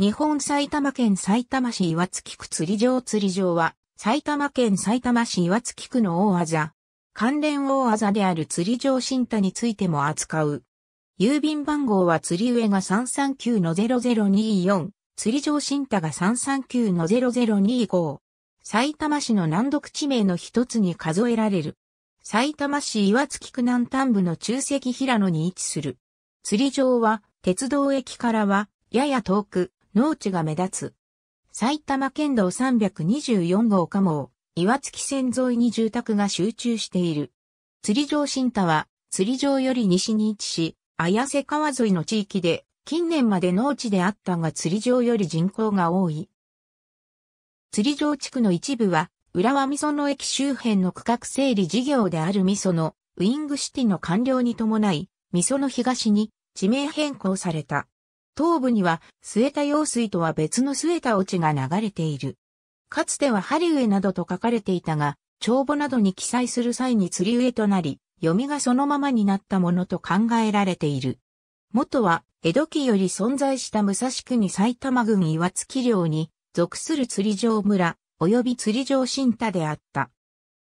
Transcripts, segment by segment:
日本埼玉県埼玉市岩月区釣り場釣り場は、埼玉県埼玉市岩月区の大技。関連大技である釣り場新田についても扱う。郵便番号は釣り上が339-0024、釣り場新田が339-0025。埼玉市の南読地名の一つに数えられる。埼玉市岩月区南端部の中石平野に位置する。釣り場は、鉄道駅からは、やや遠く、農地が目立つ。埼玉県道324号かも、岩槻線沿いに住宅が集中している。釣り場新田は、釣り場より西に位置し、綾瀬川沿いの地域で、近年まで農地であったが釣り場より人口が多い。釣り場地区の一部は、浦和噌の駅周辺の区画整理事業である味噌の、ウィングシティの完了に伴い、噌の東に地名変更された。東部には、末田用水とは別の末田落ちが流れている。かつては針植などと書かれていたが、帳簿などに記載する際に釣り植となり、読みがそのままになったものと考えられている。元は、江戸期より存在した武蔵国埼玉郡岩月領に、属する釣り場村、及び釣り場新田であった。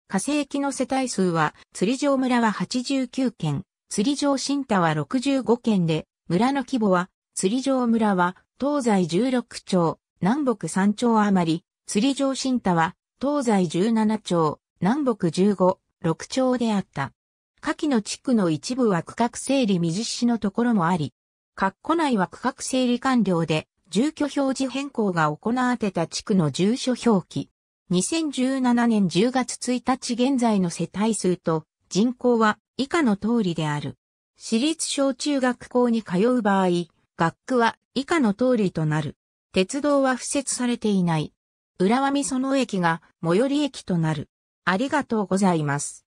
火星期の世帯数は、釣り場村は89件、釣り場新田は65件で、村の規模は釣り城村は、東西16町、南北3町余り、釣り城新田は、東西17町、南北15、6町であった。下記の地区の一部は区画整理未実施のところもあり、括弧内は区画整理完了で、住居表示変更が行われた地区の住所表記。2017年10月1日現在の世帯数と人口は以下の通りである。私立小中学校に通う場合、学区は以下の通りとなる。鉄道は付設されていない。浦和美園駅が最寄り駅となる。ありがとうございます。